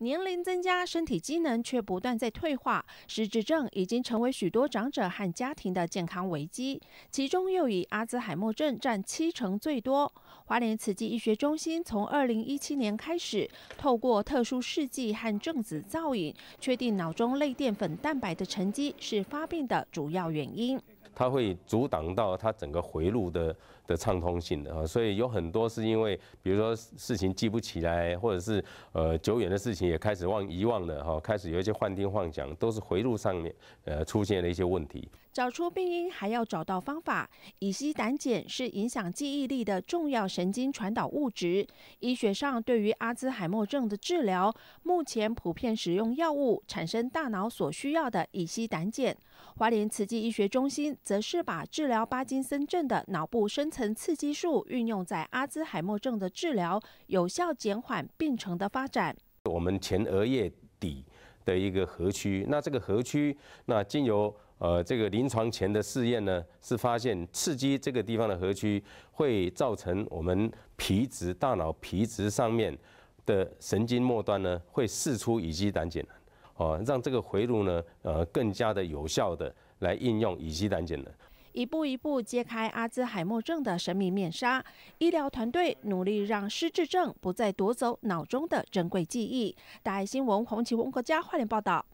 年龄增加，身体机能却不断在退化，失智症已经成为许多长者和家庭的健康危机，其中又以阿兹海默症占七成最多。华联慈济医学中心从二零一七年开始，透过特殊试剂和正子造影，确定脑中类淀粉蛋白的沉积是发病的主要原因。它会阻挡到它整个回路的的畅通性的啊，所以有很多是因为，比如说事情记不起来，或者是呃久远的事情也开始忘遗忘了哈，开始有一些幻听幻想，都是回路上面呃出现了一些问题。找出病因，还要找到方法。乙烯胆碱是影响记忆力的重要神经传导物质。医学上对于阿兹海默症的治疗，目前普遍使用药物产生大脑所需要的乙烯胆碱。华联慈济医学中心则是把治疗巴金森症的脑部深层刺激素运用在阿兹海默症的治疗，有效减缓病程的发展。我们前额叶底的一个核区，那这个核区，那经由呃，这个临床前的试验呢，是发现刺激这个地方的核区会造成我们皮质大脑皮质上面的神经末端呢，会释出乙基胆碱，哦，让这个回路呢，呃，更加的有效的来应用乙基胆碱，一步一步揭开阿兹海默症的神秘面纱。医疗团队努力让失智症不再夺走脑中的珍贵记忆。大爱新闻洪启文、国家华联报道。